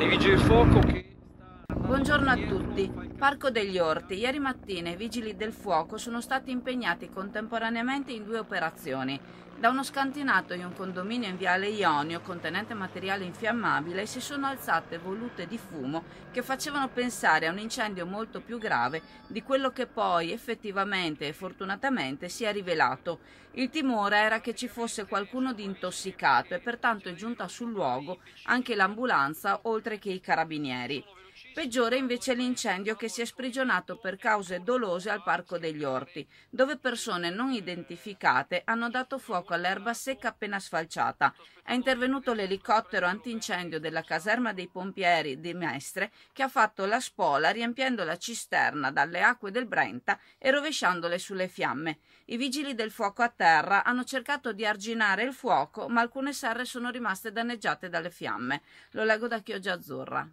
dei vigili del fuoco che... Buongiorno a tutti. Parco degli Orti. Ieri mattina i vigili del fuoco sono stati impegnati contemporaneamente in due operazioni. Da uno scantinato in un condominio in Viale Ionio contenente materiale infiammabile si sono alzate volute di fumo che facevano pensare a un incendio molto più grave di quello che poi effettivamente e fortunatamente si è rivelato. Il timore era che ci fosse qualcuno di intossicato e pertanto è giunta sul luogo anche l'ambulanza oltre che i carabinieri. Peggiore invece l'incendio che si è sprigionato per cause dolose al Parco degli Orti, dove persone non identificate hanno dato fuoco all'erba secca appena sfalciata. È intervenuto l'elicottero antincendio della caserma dei pompieri di Mestre che ha fatto la spola riempiendo la cisterna dalle acque del Brenta e rovesciandole sulle fiamme. I vigili del fuoco a terra hanno cercato di arginare il fuoco, ma alcune serre sono rimaste danneggiate dalle fiamme. Lo leggo da Chioggia Azzurra.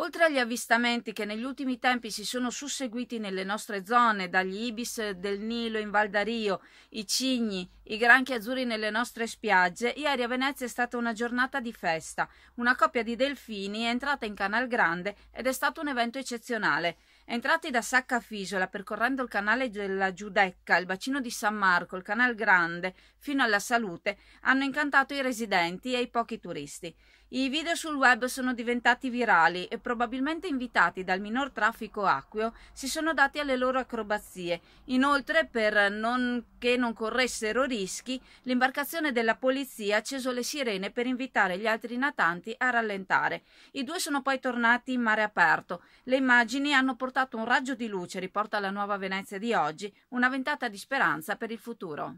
Oltre agli avvistamenti che negli ultimi tempi si sono susseguiti nelle nostre zone, dagli ibis del Nilo in Val d'Ario, i cigni, i granchi azzurri nelle nostre spiagge, ieri a Venezia è stata una giornata di festa. Una coppia di delfini è entrata in Canal Grande ed è stato un evento eccezionale. Entrati da Sacca Fisola, percorrendo il canale della Giudecca, il bacino di San Marco, il Canal Grande, fino alla Salute, hanno incantato i residenti e i pochi turisti. I video sul web sono diventati virali e probabilmente invitati dal minor traffico acqueo si sono dati alle loro acrobazie. Inoltre, per non che non corressero rischi, l'imbarcazione della polizia ha acceso le sirene per invitare gli altri natanti a rallentare. I due sono poi tornati in mare aperto. Le immagini hanno portato un raggio di luce, riporta la nuova Venezia di oggi, una ventata di speranza per il futuro.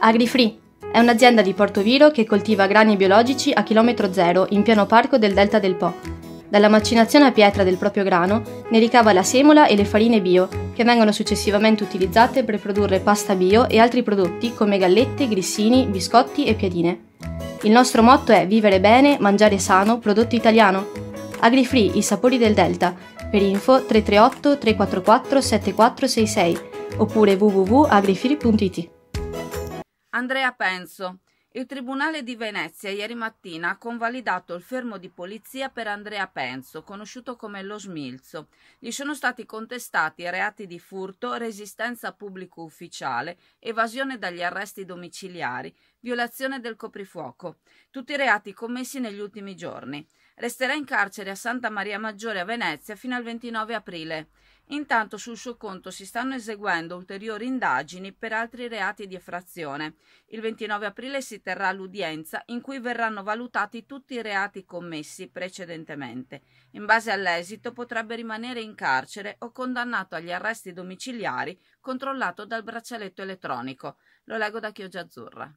AgriFree è un'azienda di Porto Viro che coltiva grani biologici a chilometro zero in pieno parco del Delta del Po. Dalla macinazione a pietra del proprio grano ne ricava la semola e le farine bio, che vengono successivamente utilizzate per produrre pasta bio e altri prodotti come gallette, grissini, biscotti e piadine. Il nostro motto è vivere bene, mangiare sano, prodotto italiano. AgriFree, i sapori del Delta, per info 338 344 7466 oppure www.agrifree.it. Andrea Penso. Il Tribunale di Venezia ieri mattina ha convalidato il fermo di polizia per Andrea Penzo, conosciuto come lo Smilzo. Gli sono stati contestati reati di furto, resistenza a pubblico ufficiale, evasione dagli arresti domiciliari, violazione del coprifuoco, tutti i reati commessi negli ultimi giorni. Resterà in carcere a Santa Maria Maggiore a Venezia fino al 29 aprile. Intanto sul suo conto si stanno eseguendo ulteriori indagini per altri reati di effrazione. Il 29 aprile si terrà l'udienza in cui verranno valutati tutti i reati commessi precedentemente. In base all'esito potrebbe rimanere in carcere o condannato agli arresti domiciliari controllato dal braccialetto elettronico. Lo leggo da Chioggia Azzurra.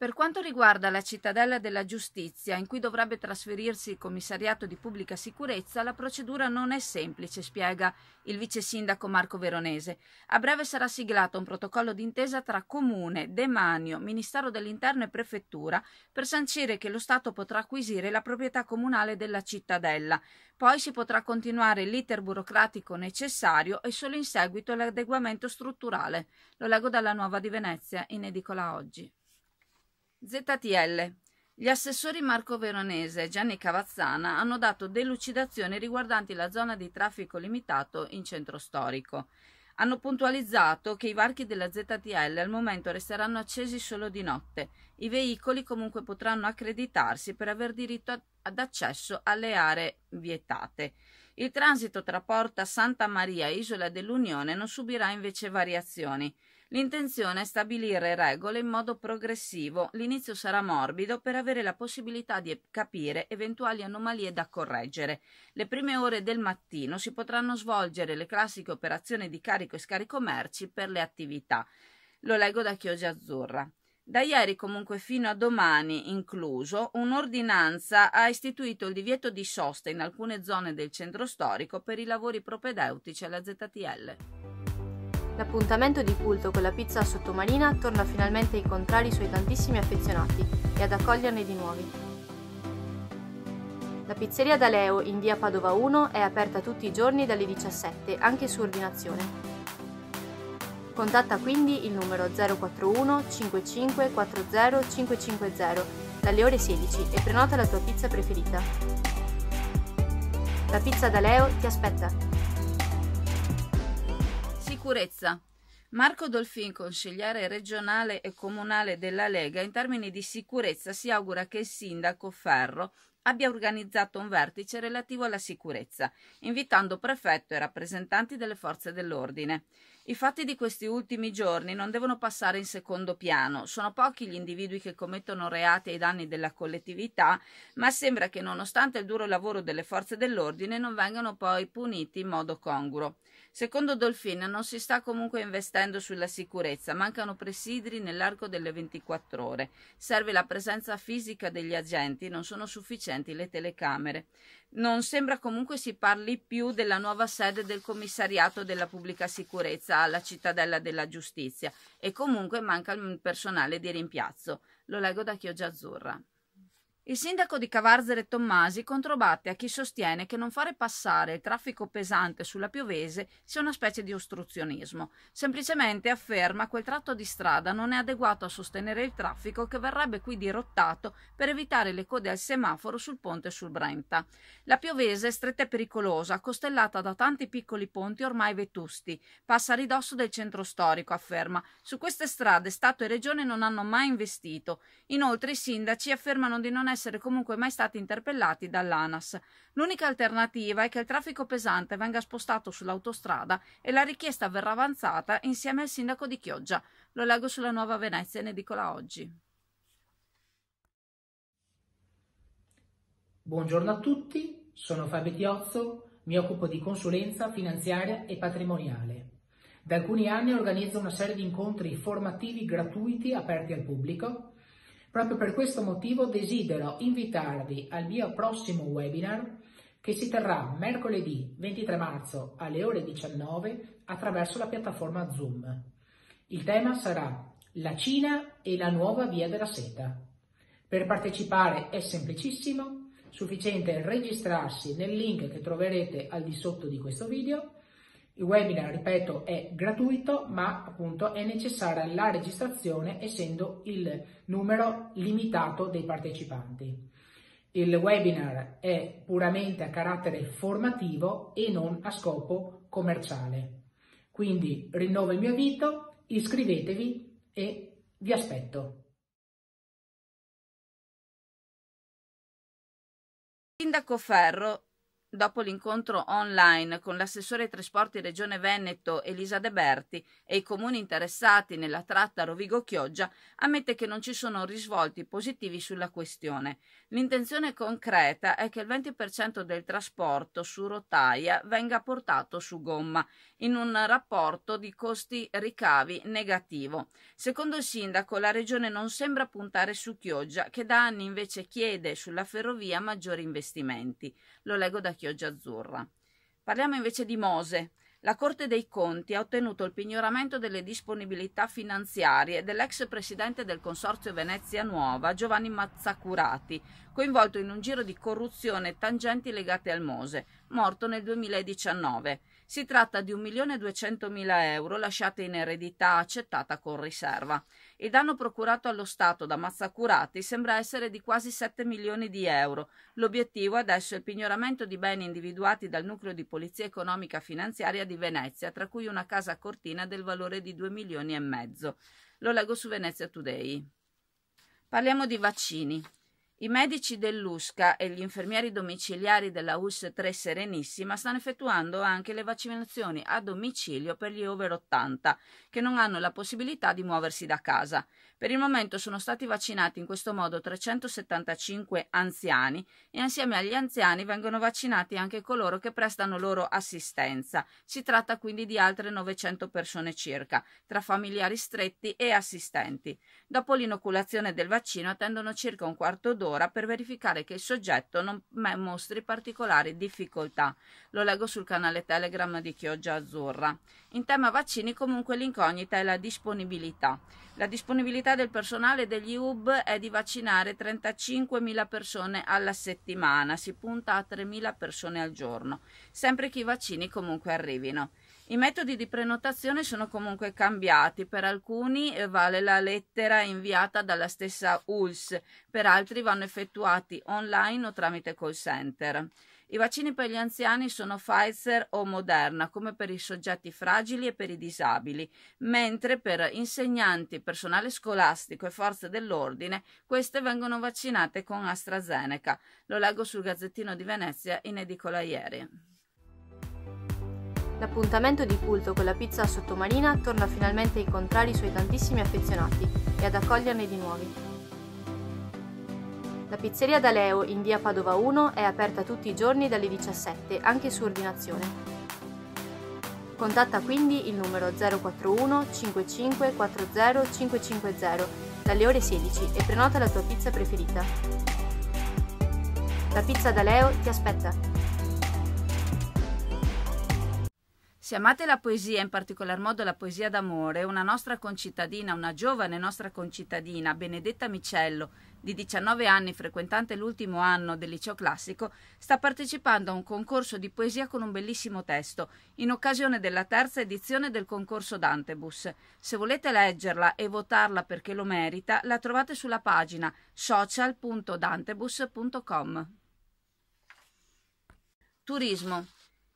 Per quanto riguarda la cittadella della giustizia, in cui dovrebbe trasferirsi il commissariato di pubblica sicurezza, la procedura non è semplice, spiega il vice sindaco Marco Veronese. A breve sarà siglato un protocollo d'intesa tra comune, demanio, Ministero dell'Interno e prefettura per sancire che lo Stato potrà acquisire la proprietà comunale della cittadella. Poi si potrà continuare l'iter burocratico necessario e solo in seguito l'adeguamento strutturale. Lo leggo dalla Nuova di Venezia in edicola oggi. ZTL. Gli assessori Marco Veronese e Gianni Cavazzana hanno dato delucidazioni riguardanti la zona di traffico limitato in centro storico. Hanno puntualizzato che i varchi della ZTL al momento resteranno accesi solo di notte. I veicoli comunque potranno accreditarsi per aver diritto ad accesso alle aree vietate. Il transito tra Porta Santa Maria e Isola dell'Unione non subirà invece variazioni. L'intenzione è stabilire regole in modo progressivo. L'inizio sarà morbido per avere la possibilità di capire eventuali anomalie da correggere. Le prime ore del mattino si potranno svolgere le classiche operazioni di carico e scarico merci per le attività. Lo leggo da Chioggia Azzurra. Da ieri comunque fino a domani incluso, un'ordinanza ha istituito il divieto di sosta in alcune zone del centro storico per i lavori propedeutici alla ZTL. L'appuntamento di culto con la pizza sottomarina torna finalmente a incontrare i suoi tantissimi affezionati e ad accoglierne di nuovi. La pizzeria da Leo in via Padova 1 è aperta tutti i giorni dalle 17 anche su ordinazione. Contatta quindi il numero 041 55 40 550 dalle ore 16 e prenota la tua pizza preferita. La pizza da Leo ti aspetta! Sicurezza. Marco Dolfin, consigliere regionale e comunale della Lega, in termini di sicurezza si augura che il sindaco Ferro abbia organizzato un vertice relativo alla sicurezza, invitando prefetto e rappresentanti delle forze dell'ordine. I fatti di questi ultimi giorni non devono passare in secondo piano, sono pochi gli individui che commettono reati ai danni della collettività, ma sembra che nonostante il duro lavoro delle forze dell'ordine non vengano poi puniti in modo congruo. Secondo Dolfin non si sta comunque investendo sulla sicurezza, mancano presidi nell'arco delle 24 ore, serve la presenza fisica degli agenti, non sono sufficienti le telecamere. Non sembra comunque si parli più della nuova sede del commissariato della pubblica sicurezza alla cittadella della giustizia e comunque manca il personale di rimpiazzo. Lo leggo da Chioggia Azzurra. Il sindaco di Cavarzere Tommasi controbatte a chi sostiene che non fare passare il traffico pesante sulla Piovese sia una specie di ostruzionismo. Semplicemente afferma che quel tratto di strada non è adeguato a sostenere il traffico che verrebbe qui dirottato per evitare le code al semaforo sul ponte sul Brenta. La Piovese è stretta e pericolosa, costellata da tanti piccoli ponti ormai vetusti. Passa a ridosso del centro storico, afferma. Su queste strade Stato e Regione non hanno mai investito. Inoltre i sindaci affermano di non essere essere comunque mai stati interpellati dall'ANAS. L'unica alternativa è che il traffico pesante venga spostato sull'autostrada e la richiesta verrà avanzata insieme al sindaco di Chioggia. Lo leggo sulla Nuova Venezia in edicola oggi. Buongiorno a tutti, sono Fabio Tiozzo, mi occupo di consulenza finanziaria e patrimoniale. Da alcuni anni organizzo una serie di incontri formativi gratuiti aperti al pubblico Proprio per questo motivo desidero invitarvi al mio prossimo webinar che si terrà mercoledì 23 marzo alle ore 19 attraverso la piattaforma Zoom. Il tema sarà la Cina e la nuova via della seta. Per partecipare è semplicissimo, sufficiente registrarsi nel link che troverete al di sotto di questo video il webinar, ripeto, è gratuito, ma appunto è necessaria la registrazione essendo il numero limitato dei partecipanti. Il webinar è puramente a carattere formativo e non a scopo commerciale. Quindi rinnovo il mio invito, iscrivetevi e vi aspetto. Sindaco Ferro dopo l'incontro online con l'assessore ai trasporti Regione Veneto Elisa De Berti e i comuni interessati nella tratta Rovigo-Chioggia, ammette che non ci sono risvolti positivi sulla questione. L'intenzione concreta è che il 20% del trasporto su rotaia venga portato su gomma, in un rapporto di costi-ricavi negativo. Secondo il sindaco, la Regione non sembra puntare su Chioggia, che da anni invece chiede sulla ferrovia maggiori investimenti. Lo leggo da chioggia azzurra. Parliamo invece di Mose. La Corte dei Conti ha ottenuto il pignoramento delle disponibilità finanziarie dell'ex presidente del Consorzio Venezia Nuova, Giovanni Mazzacurati, coinvolto in un giro di corruzione e tangenti legate al Mose, morto nel 2019. Si tratta di 1.200.000 euro lasciati in eredità accettata con riserva. Il danno procurato allo Stato da Mazzacurati sembra essere di quasi 7 milioni di euro. L'obiettivo adesso è il pignoramento di beni individuati dal nucleo di polizia economica finanziaria di Venezia, tra cui una casa a cortina del valore di 2 milioni e mezzo. Lo leggo su Venezia Today. Parliamo di vaccini. I medici dell'USCA e gli infermieri domiciliari della US 3 Serenissima stanno effettuando anche le vaccinazioni a domicilio per gli over 80 che non hanno la possibilità di muoversi da casa. Per il momento sono stati vaccinati in questo modo 375 anziani e insieme agli anziani vengono vaccinati anche coloro che prestano loro assistenza. Si tratta quindi di altre 900 persone circa, tra familiari stretti e assistenti. Dopo l'inoculazione del vaccino attendono circa un quarto d'ora tuttora per verificare che il soggetto non eh, mostri particolari difficoltà. Lo leggo sul canale Telegram di Chioggia Azzurra. In tema vaccini comunque l'incognita è la disponibilità. La disponibilità del personale degli UB è di vaccinare 35.000 persone alla settimana, si punta a 3.000 persone al giorno, sempre che i vaccini comunque arrivino. I metodi di prenotazione sono comunque cambiati, per alcuni eh, vale la lettera inviata dalla stessa ULS, per altri vanno effettuati online o tramite call center. I vaccini per gli anziani sono Pfizer o Moderna, come per i soggetti fragili e per i disabili, mentre per insegnanti, personale scolastico e forze dell'ordine queste vengono vaccinate con AstraZeneca. Lo leggo sul Gazzettino di Venezia in edicola ieri. L'appuntamento di culto con la pizza sottomarina torna finalmente a incontrare i suoi tantissimi affezionati e ad accoglierne di nuovi. La pizzeria da Leo in via Padova 1 è aperta tutti i giorni dalle 17, anche su ordinazione. Contatta quindi il numero 041 55 40 550 dalle ore 16 e prenota la tua pizza preferita. La pizza da Leo ti aspetta! Se amate la poesia, in particolar modo la poesia d'amore, una nostra concittadina, una giovane nostra concittadina, Benedetta Micello, di 19 anni, frequentante l'ultimo anno del liceo classico, sta partecipando a un concorso di poesia con un bellissimo testo, in occasione della terza edizione del concorso Dantebus. Se volete leggerla e votarla perché lo merita, la trovate sulla pagina social.dantebus.com. Turismo.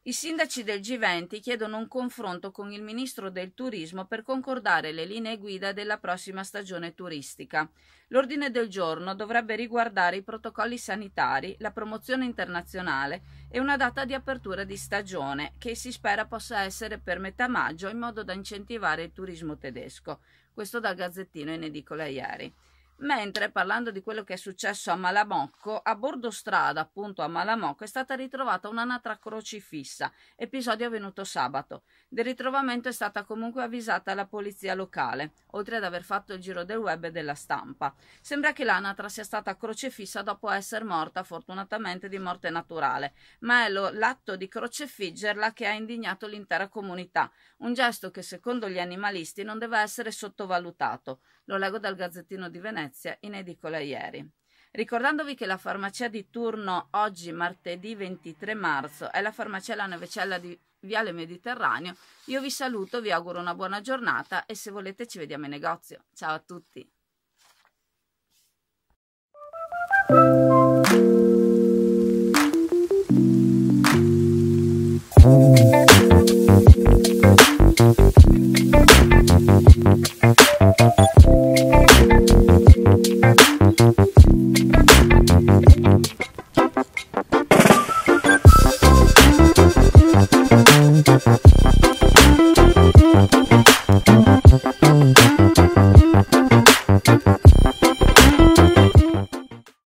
I sindaci del G20 chiedono un confronto con il ministro del turismo per concordare le linee guida della prossima stagione turistica. L'ordine del giorno dovrebbe riguardare i protocolli sanitari, la promozione internazionale e una data di apertura di stagione che si spera possa essere per metà maggio in modo da incentivare il turismo tedesco. Questo dal Gazzettino in edicola ieri. Mentre parlando di quello che è successo a Malamocco, a bordo strada, appunto a Malamocco, è stata ritrovata un'anatra crocifissa, episodio avvenuto sabato. Del ritrovamento è stata comunque avvisata la polizia locale, oltre ad aver fatto il giro del web e della stampa. Sembra che l'anatra sia stata crocifissa dopo essere morta, fortunatamente di morte naturale, ma è l'atto di crocefiggerla che ha indignato l'intera comunità, un gesto che secondo gli animalisti non deve essere sottovalutato. Lo leggo dal Gazzettino di Venezia Venezia in edicola ieri. Ricordandovi che la farmacia di turno oggi, martedì 23 marzo, è la farmacia La Nevecella di Viale Mediterraneo, io vi saluto, vi auguro una buona giornata e se volete ci vediamo in negozio. Ciao a tutti! Thank you.